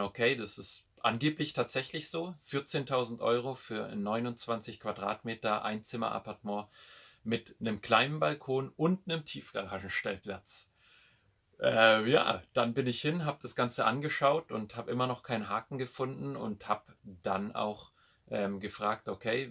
okay, das ist angeblich tatsächlich so. 14.000 Euro für ein 29 Quadratmeter Einzimmer-Appartement mit einem kleinen Balkon und einem Tiefgaragenstellplatz. Äh, ja, dann bin ich hin, habe das Ganze angeschaut und habe immer noch keinen Haken gefunden und habe dann auch ähm, gefragt, okay,